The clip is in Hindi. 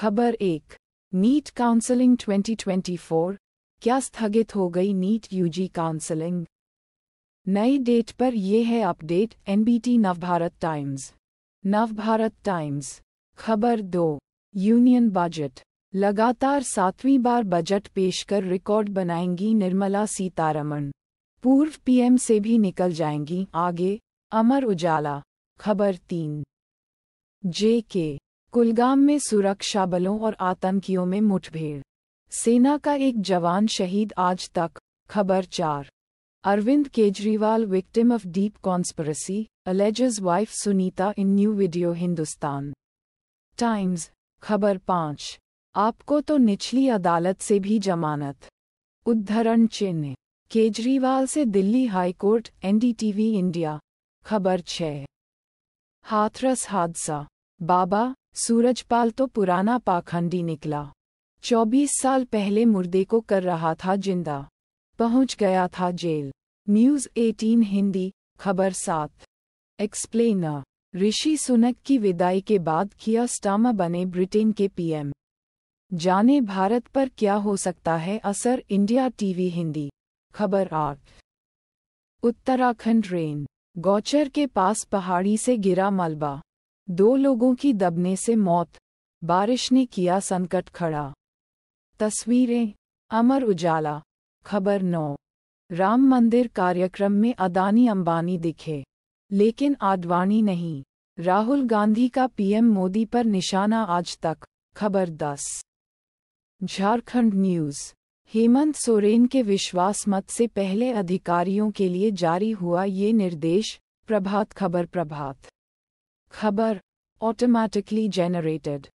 खबर एक नीट काउंसलिंग 2024 क्या स्थगित हो गई नीट यूजी काउंसलिंग नई डेट पर यह है update NBT Navbharat Times Navbharat Times खबर दो यूनियन बजट लगातार सातवीं बार बजट पेश कर रिकॉर्ड बनाएंगी निर्मला सीतारमण पूर्व पीएम से भी निकल जाएंगी आगे अमर उजाला खबर तीन जे के कुलगाम में सुरक्षा बलों और आतंकियों में मुठभेड़ सेना का एक जवान शहीद आज तक खबर चार Arvind Kejriwal victim of deep conspiracy alleges wife Sunita in new video Hindustan Times खबर पाँच आपको तो निचली अदालत से भी जमानत उद्धरण चिन्ह केजरीवाल से दिल्ली हाईकोर्ट एनडीटीवी इंडिया खबर छ हाथरस हादसा बाबा सूरजपाल तो पुराना पाखंडी निकला चौबीस साल पहले मुर्दे को कर रहा था जिंदा पहुंच गया था जेल न्यूज़ 18 हिंदी खबर सात एक्सप्लेनर ऋषि सुनक की विदाई के बाद किया स्टामा बने ब्रिटेन के पीएम जाने भारत पर क्या हो सकता है असर इंडिया टीवी हिंदी खबर आठ उत्तराखंड रेन गौचर के पास पहाड़ी से गिरा मलबा दो लोगों की दबने से मौत बारिश ने किया संकट खड़ा तस्वीरें अमर उजाला खबर नौ राम मंदिर कार्यक्रम में अदानी अंबानी दिखे लेकिन आडवाणी नहीं राहुल गांधी का पीएम मोदी पर निशाना आज तक खबर दस झारखंड न्यूज हेमंत सोरेन के विश्वास मत से पहले अधिकारियों के लिए जारी हुआ ये निर्देश प्रभात खबर प्रभात Khabar automatically generated.